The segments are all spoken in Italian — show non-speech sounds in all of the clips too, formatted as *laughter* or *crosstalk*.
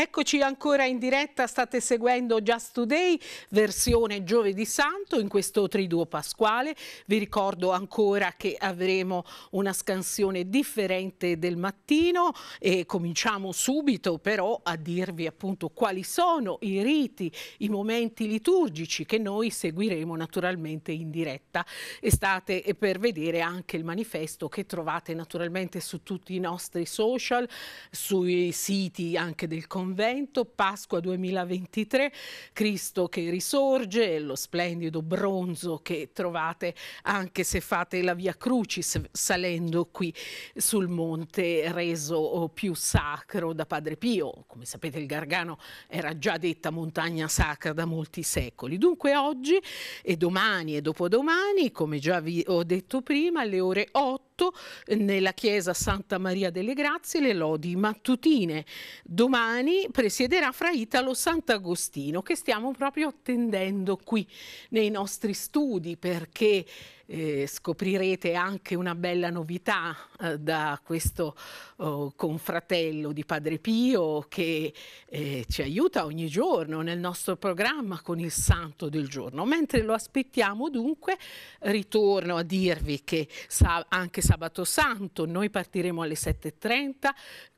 Eccoci ancora in diretta, state seguendo Just Today, versione giovedì santo in questo triduo pasquale. Vi ricordo ancora che avremo una scansione differente del mattino e cominciamo subito però a dirvi appunto quali sono i riti, i momenti liturgici che noi seguiremo naturalmente in diretta. E state per vedere anche il manifesto che trovate naturalmente su tutti i nostri social, sui siti anche del Consiglio convento, Pasqua 2023, Cristo che risorge lo splendido bronzo che trovate anche se fate la Via Crucis salendo qui sul monte reso oh, più sacro da Padre Pio. Come sapete il Gargano era già detta montagna sacra da molti secoli. Dunque oggi e domani e dopodomani, come già vi ho detto prima, alle ore 8 nella chiesa Santa Maria delle Grazie le lodi mattutine. Domani domani presiederà fra Italo Sant'Agostino che stiamo proprio attendendo qui nei nostri studi perché eh, scoprirete anche una bella novità eh, da questo oh, confratello di Padre Pio che eh, ci aiuta ogni giorno nel nostro programma con il Santo del giorno. Mentre lo aspettiamo dunque ritorno a dirvi che sa anche sabato santo noi partiremo alle 7.30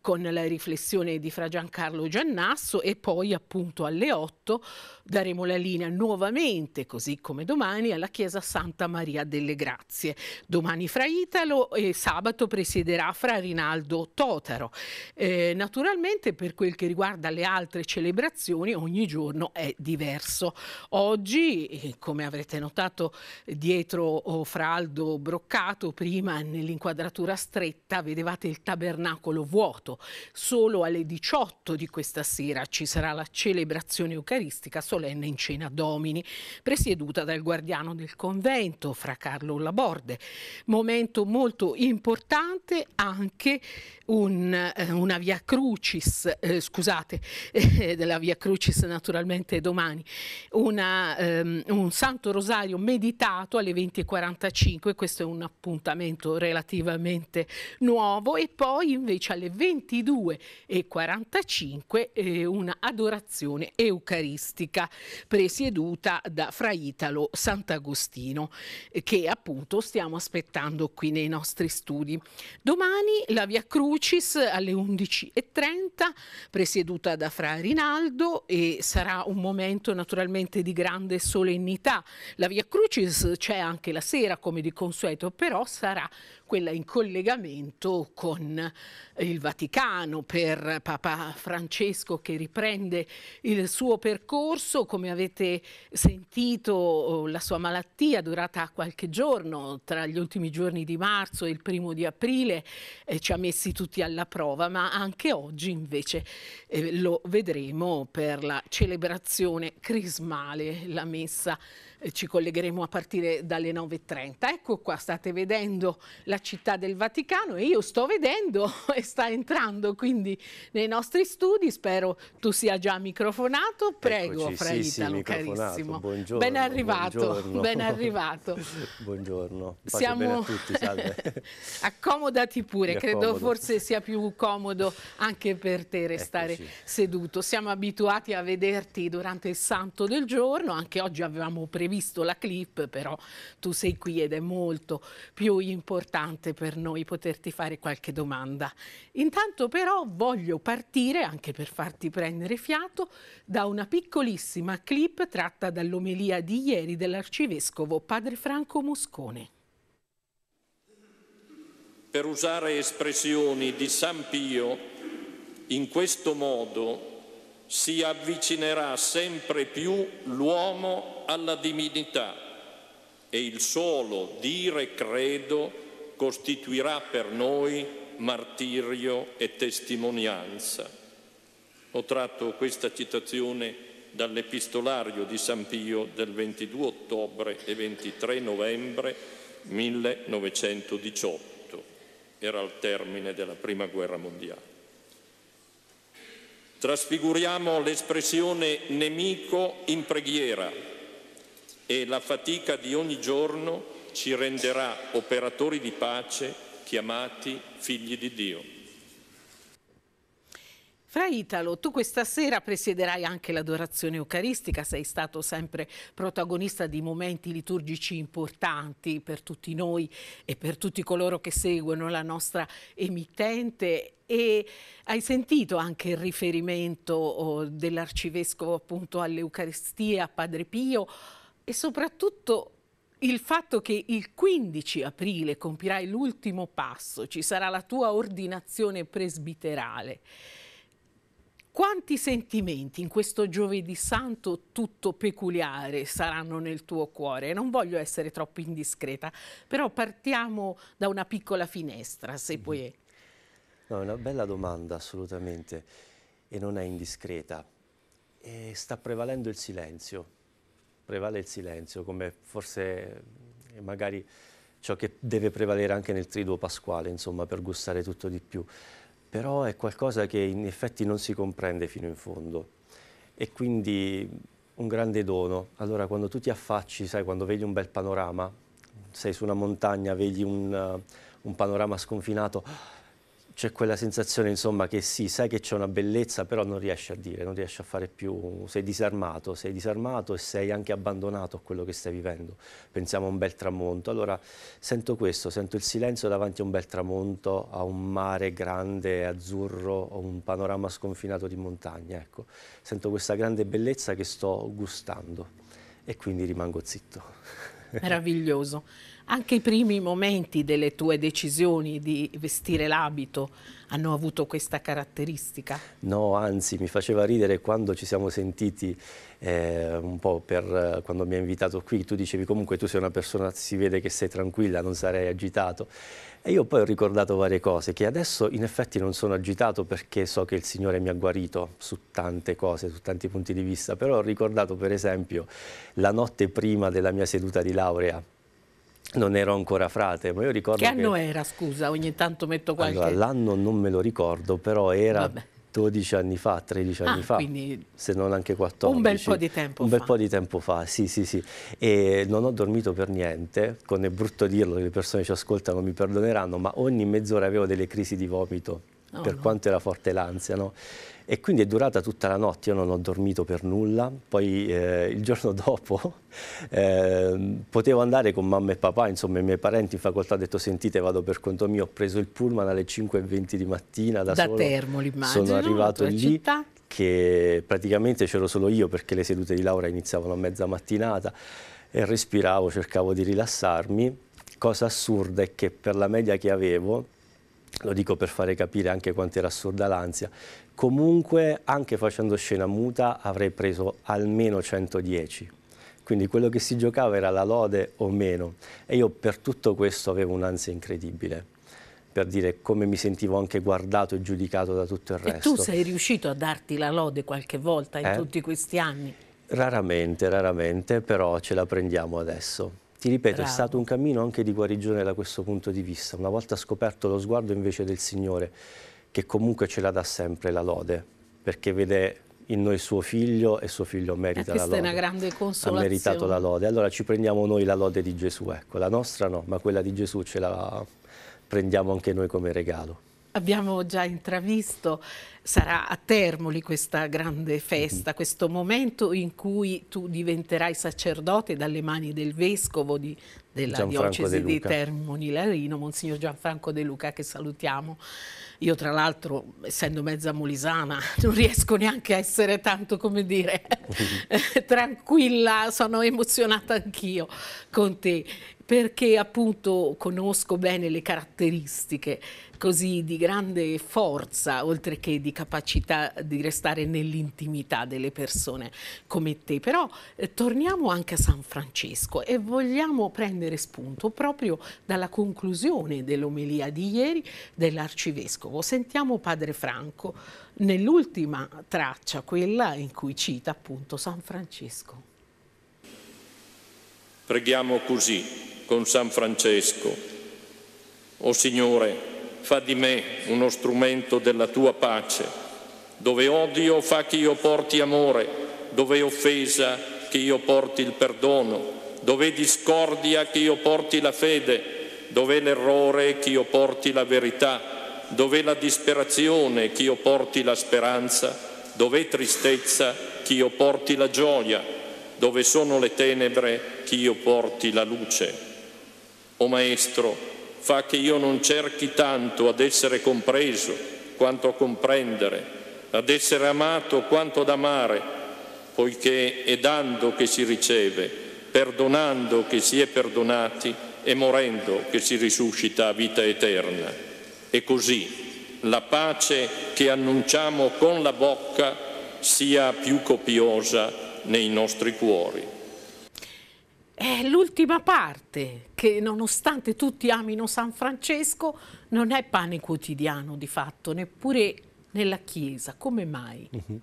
con la riflessione di Fra Giancarlo Giannasso e poi appunto alle 8 daremo la linea nuovamente, così come domani, alla Chiesa Santa Maria del delle Grazie. Domani Fra Italo e sabato presiederà Fra Rinaldo Totaro. Eh, naturalmente per quel che riguarda le altre celebrazioni ogni giorno è diverso. Oggi, eh, come avrete notato dietro oh, fra Aldo Broccato, prima nell'inquadratura stretta vedevate il tabernacolo vuoto. Solo alle 18 di questa sera ci sarà la celebrazione eucaristica solenne in cena domini, presieduta dal guardiano del convento, Fra Carlo Carlo Laborde. Momento molto importante anche un, eh, una via crucis, eh, scusate, eh, *laughs* della via crucis naturalmente domani, una, um, un santo rosario meditato alle 20.45, questo è un appuntamento relativamente nuovo e poi invece alle 22.45 eh, una adorazione eucaristica presieduta da Fra Italo Sant'Agostino che che appunto stiamo aspettando qui nei nostri studi. Domani la Via Crucis alle 11.30, presieduta da Fra Rinaldo e sarà un momento naturalmente di grande solennità. La Via Crucis c'è anche la sera come di consueto, però sarà quella in collegamento con il Vaticano per Papa Francesco che riprende il suo percorso, come avete sentito la sua malattia durata qualche giorno, tra gli ultimi giorni di marzo e il primo di aprile, eh, ci ha messi tutti alla prova, ma anche oggi invece eh, lo vedremo per la celebrazione crismale, la messa eh, ci collegheremo a partire dalle 9.30. Ecco qua, state vedendo la città del Vaticano e io sto vedendo *laughs* e sta entrando quindi nei nostri studi, spero tu sia già microfonato. Prego, Eccoci, Fra sì, Italo, sì, carissimo. Buongiorno. Ben arrivato, buongiorno. ben arrivato. *laughs* buongiorno, Pace Siamo... a tutti, salve. *laughs* Accomodati pure, Mi credo accomodo. forse sia più comodo anche per te restare Eccoci. seduto. Siamo abituati a vederti durante il santo del giorno, anche oggi avevamo previsto visto la clip, però tu sei qui ed è molto più importante per noi poterti fare qualche domanda. Intanto però voglio partire, anche per farti prendere fiato, da una piccolissima clip tratta dall'omelia di ieri dell'arcivescovo padre Franco Moscone. Per usare espressioni di San Pio, in questo modo si avvicinerà sempre più l'uomo alla divinità e il solo dire credo costituirà per noi martirio e testimonianza. Ho tratto questa citazione dall'epistolario di San Pio del 22 ottobre e 23 novembre 1918. Era al termine della Prima Guerra Mondiale. Trasfiguriamo l'espressione nemico in preghiera e la fatica di ogni giorno ci renderà operatori di pace, chiamati figli di Dio. Fra Italo, tu questa sera presiederai anche l'adorazione eucaristica, sei stato sempre protagonista di momenti liturgici importanti per tutti noi e per tutti coloro che seguono la nostra emittente e hai sentito anche il riferimento oh, dell'arcivescovo appunto all'Eucaristia, Padre Pio, e soprattutto il fatto che il 15 aprile compirai l'ultimo passo, ci sarà la tua ordinazione presbiterale. Quanti sentimenti in questo giovedì santo tutto peculiare saranno nel tuo cuore? Non voglio essere troppo indiscreta, però partiamo da una piccola finestra, se mm. puoi. No, è una bella domanda assolutamente e non è indiscreta. E sta prevalendo il silenzio prevale il silenzio, come forse eh, magari ciò che deve prevalere anche nel triduo pasquale, insomma, per gustare tutto di più. Però è qualcosa che in effetti non si comprende fino in fondo. E quindi un grande dono. Allora, quando tu ti affacci, sai, quando vedi un bel panorama, sei su una montagna, vedi un, eh, un panorama sconfinato c'è quella sensazione insomma che sì, sai che c'è una bellezza però non riesci a dire, non riesci a fare più, sei disarmato, sei disarmato e sei anche abbandonato a quello che stai vivendo. Pensiamo a un bel tramonto, allora sento questo, sento il silenzio davanti a un bel tramonto, a un mare grande, azzurro, a un panorama sconfinato di montagne, ecco. Sento questa grande bellezza che sto gustando e quindi rimango zitto. *laughs* Meraviglioso. Anche i primi momenti delle tue decisioni di vestire l'abito hanno avuto questa caratteristica? No, anzi, mi faceva ridere quando ci siamo sentiti eh, un po' per eh, quando mi ha invitato qui, tu dicevi comunque tu sei una persona, si vede che sei tranquilla, non sarei agitato. E io poi ho ricordato varie cose, che adesso in effetti non sono agitato perché so che il Signore mi ha guarito su tante cose, su tanti punti di vista, però ho ricordato per esempio la notte prima della mia seduta di laurea, non ero ancora frate, ma io ricordo che... anno che... era, scusa, ogni tanto metto qualche... Allora, l'anno non me lo ricordo, però era Vabbè. 12 anni fa, 13 anni ah, fa, se non anche 14. Un bel po' di tempo un fa. Un bel po' di tempo fa, sì, sì, sì. E non ho dormito per niente, con è brutto dirlo, le persone ci ascoltano mi perdoneranno, ma ogni mezz'ora avevo delle crisi di vomito oh, per no. quanto era forte l'ansia. No? E quindi è durata tutta la notte, io non ho dormito per nulla, poi eh, il giorno *laughs* dopo eh, potevo andare con mamma e papà, insomma i miei parenti in facoltà hanno detto sentite vado per conto mio, ho preso il pullman alle 5.20 di mattina da, da solo, Termoli immagino, sono arrivato lì città. che praticamente c'ero solo io perché le sedute di Laura iniziavano a mezza mattinata e respiravo, cercavo di rilassarmi, cosa assurda è che per la media che avevo lo dico per fare capire anche quanto era assurda l'ansia, comunque anche facendo scena muta avrei preso almeno 110. Quindi quello che si giocava era la lode o meno e io per tutto questo avevo un'ansia incredibile per dire come mi sentivo anche guardato e giudicato da tutto il resto. E tu sei riuscito a darti la lode qualche volta in eh? tutti questi anni? Raramente, raramente, però ce la prendiamo adesso. Ti ripeto, Bravo. è stato un cammino anche di guarigione da questo punto di vista. Una volta scoperto lo sguardo invece del Signore, che comunque ce la dà sempre la lode, perché vede in noi suo figlio e suo figlio merita la lode. Questa è una grande consolazione. Ha meritato la lode. Allora ci prendiamo noi la lode di Gesù, ecco, la nostra no, ma quella di Gesù ce la prendiamo anche noi come regalo abbiamo già intravisto, sarà a Termoli questa grande festa, mhm. questo momento in cui tu diventerai sacerdote dalle mani del vescovo di, della Gianfranco diocesi di Termoli Larino, Monsignor Gianfranco De Luca, che salutiamo. Io tra l'altro, essendo mezza molisana, *laughs* non riesco neanche a essere tanto, come dire, *laughs* *laughs* tranquilla, sono emozionata anch'io con te perché appunto conosco bene le caratteristiche così di grande forza, oltre che di capacità di restare nell'intimità delle persone come te. Però eh, torniamo anche a San Francesco e vogliamo prendere spunto proprio dalla conclusione dell'omelia di ieri dell'arcivescovo. Sentiamo padre Franco nell'ultima traccia, quella in cui cita appunto San Francesco. Preghiamo così con San Francesco. O oh Signore, fa di me uno strumento della tua pace, dove odio fa che io porti amore, dove offesa che io porti il perdono, dove discordia che io porti la fede, dove l'errore che io porti la verità, dove la disperazione che io porti la speranza, dove tristezza che io porti la gioia, dove sono le tenebre che io porti la luce. O Maestro, fa che io non cerchi tanto ad essere compreso quanto a comprendere, ad essere amato quanto ad amare, poiché è dando che si riceve, perdonando che si è perdonati e morendo che si risuscita a vita eterna. E così la pace che annunciamo con la bocca sia più copiosa nei nostri cuori è l'ultima parte che nonostante tutti amino San Francesco non è pane quotidiano di fatto neppure nella Chiesa. Come mai? Mhm.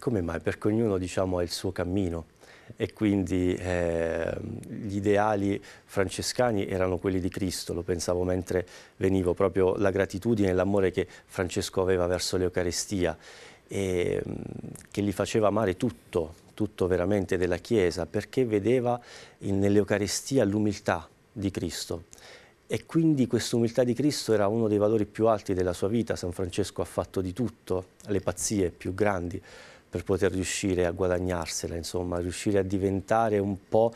Come mai? Perché ognuno diciamo, ha il suo cammino e quindi eh, gli ideali francescani erano quelli di Cristo, lo pensavo mentre venivo, proprio la gratitudine e l'amore che Francesco aveva verso l'Eucarestia e, ehm, che gli faceva amare tutto, tutto veramente della Chiesa, perché vedeva nell'Eucaristia l'umiltà di Cristo. E quindi questa umiltà di Cristo era uno dei valori più alti della sua vita. San Francesco ha fatto di tutto, le pazzie più grandi, per poter riuscire a guadagnarsela, insomma, riuscire a diventare un po'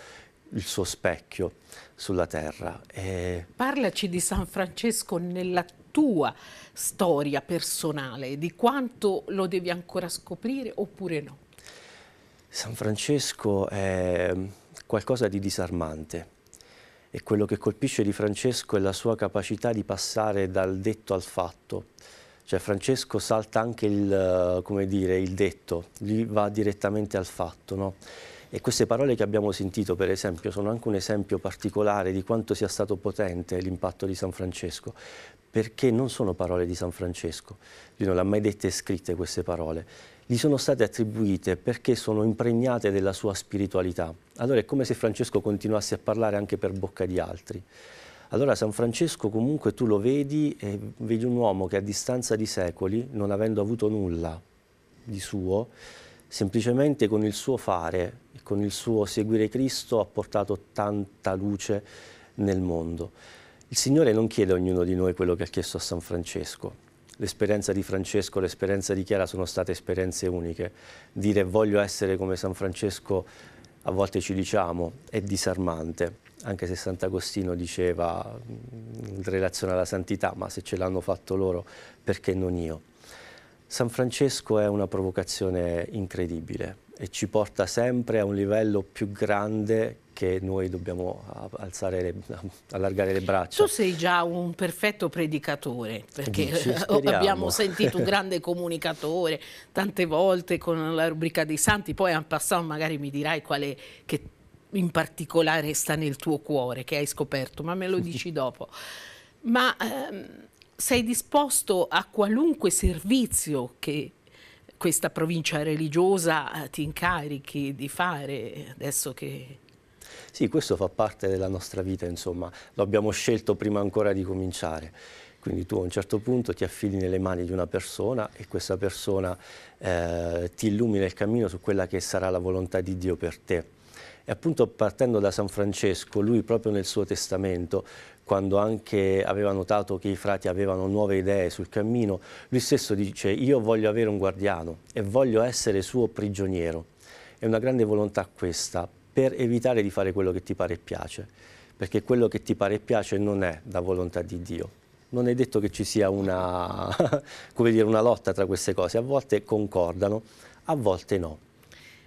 il suo specchio sulla terra. E... Parlaci di San Francesco nella tua storia personale, di quanto lo devi ancora scoprire oppure no? San Francesco è qualcosa di disarmante e quello che colpisce di Francesco è la sua capacità di passare dal detto al fatto. Cioè Francesco salta anche il, eh, dire, il detto, lì va direttamente al fatto. No? E queste parole che abbiamo sentito, per esempio, sono anche un esempio particolare di quanto sia stato potente l'impatto di San Francesco, perché non sono parole di San Francesco, lui non le ha mai dette e scritte queste parole, gli sono state attribuite perché sono impregnate della sua spiritualità. Allora è come se Francesco continuasse a parlare anche per bocca di altri. Allora San Francesco comunque tu lo vedi e vedi un uomo che a distanza di secoli, non avendo avuto nulla di suo, semplicemente con il suo fare, con il suo seguire Cristo ha portato tanta luce nel mondo. Il Signore non chiede a ognuno di noi quello che ha chiesto a San Francesco. L'esperienza di Francesco, l'esperienza di Chiara sono state esperienze uniche. Dire voglio essere come San Francesco a volte ci diciamo è disarmante anche se Sant'Agostino diceva mm, in relazione alla santità, ma se ce l'hanno fatto loro, perché non io? San Francesco è una provocazione incredibile e ci porta sempre a un livello più grande che noi dobbiamo le, *laughs* allargare le braccia. Tu sei già un perfetto predicatore, perché *laughs* abbiamo sentito un grande comunicatore tante volte con la rubrica dei santi, poi al passato magari mi dirai quale che in particolare sta nel tuo cuore, che hai scoperto, ma me lo dici *laughs* dopo. Ma... Ehm, sei disposto a qualunque servizio che questa provincia religiosa eh, ti incarichi di fare adesso che sì, questo fa parte della nostra vita, insomma, lo abbiamo scelto prima ancora di cominciare. Quindi tu a un certo punto ti affidi nelle mani di una persona e questa persona eh, ti illumina il cammino su quella che sarà la volontà di Dio per te. E appunto partendo da San Francesco, lui proprio nel suo testamento, quando anche aveva notato che i frati avevano nuove idee sul cammino, lui stesso dice io voglio avere un guardiano e voglio essere suo prigioniero. È una grande volontà questa per evitare di fare quello che ti pare e piace, perché quello che ti pare e piace non è la volontà di Dio. Non è detto che ci sia una, *laughs* dire, una lotta tra queste cose, a volte concordano, a volte no.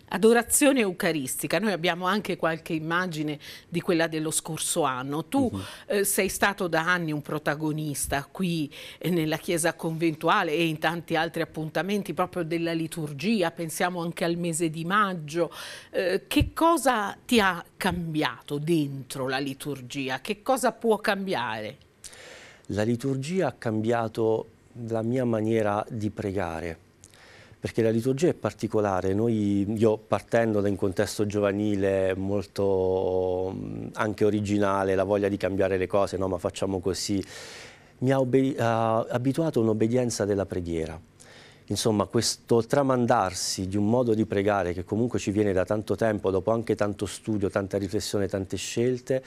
Adorazione eucaristica, noi abbiamo anche qualche immagine di quella dello scorso anno. Tu uh mhm. -huh. eh, sei stato da anni un protagonista qui eh, nella chiesa conventuale e in tanti altri appuntamenti proprio della liturgia, pensiamo anche al mese di maggio. Eh, che cosa ti ha cambiato dentro la liturgia? Che cosa può cambiare? La liturgia ha cambiato la mia maniera di pregare perché la liturgia è particolare. Noi, io partendo da un contesto giovanile molto anche originale, la voglia di cambiare le cose, no ma facciamo così, mi ha, ha abituato all'obbedienza della preghiera. Insomma, questo tramandarsi di un modo di pregare che comunque ci viene da tanto tempo, dopo anche tanto studio, tanta riflessione, tante scelte,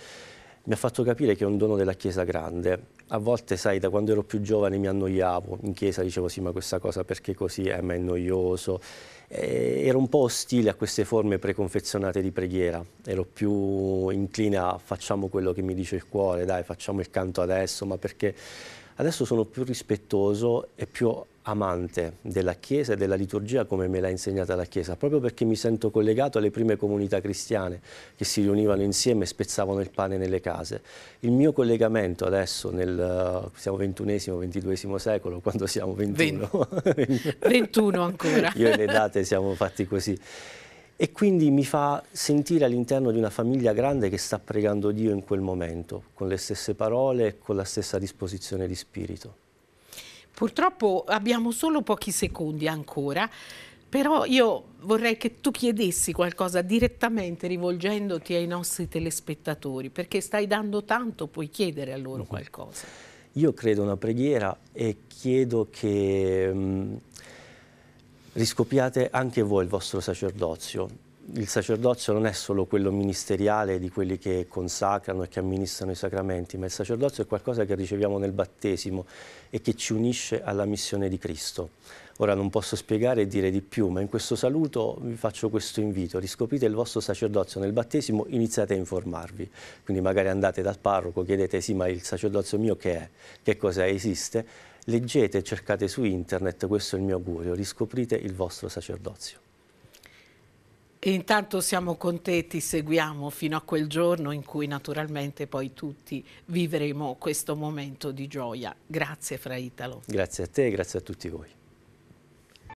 mi ha fatto capire che è un dono della Chiesa grande a volte, sai, da quando ero più giovane mi annoiavo, in chiesa dicevo sì ma questa cosa perché così è, eh, ma è noioso. Eh, ero un po' ostile a queste forme preconfezionate di preghiera, ero più incline a facciamo quello che mi dice il cuore, dai facciamo il canto adesso, ma perché Adesso sono più rispettoso e più amante della Chiesa e della liturgia come me l'ha insegnata la Chiesa, proprio perché mi sento collegato alle prime comunità cristiane che si riunivano insieme e spezzavano il pane nelle case. Il mio collegamento adesso, nel eh, siamo ventunesimo, ventiduesimo secolo, *laughs* quando siamo 21. 20, 21 ancora. Io e le date siamo fatti così e quindi mi fa sentire all'interno di una famiglia grande che sta pregando Dio in quel momento, con le stesse parole e con la stessa disposizione di spirito. Purtroppo abbiamo solo pochi secondi ancora, però io vorrei che tu chiedessi qualcosa direttamente rivolgendoti ai nostri telespettatori, perché stai dando tanto, puoi chiedere a loro mhm. qualcosa. Io credo una preghiera e chiedo che... Mh, mm, riscopiate anche voi il vostro sacerdozio. Il sacerdozio non è solo quello ministeriale di quelli che consacrano e che amministrano i sacramenti, ma il sacerdozio è qualcosa che riceviamo nel battesimo e che ci unisce alla missione di Cristo. Ora non posso spiegare e dire di più, ma in questo saluto vi faccio questo invito. Riscoprite il vostro sacerdozio nel battesimo, iniziate a informarvi. Quindi magari andate dal parroco, chiedete sì, ma il sacerdozio mio che è? Che cosa esiste? leggete e cercate su internet, questo è il mio augurio, riscoprite il vostro sacerdozio. E intanto siamo con te, ti seguiamo fino a quel giorno in cui naturalmente poi tutti vivremo questo momento di gioia. Grazie Fra Italo. Grazie a te e grazie a tutti voi.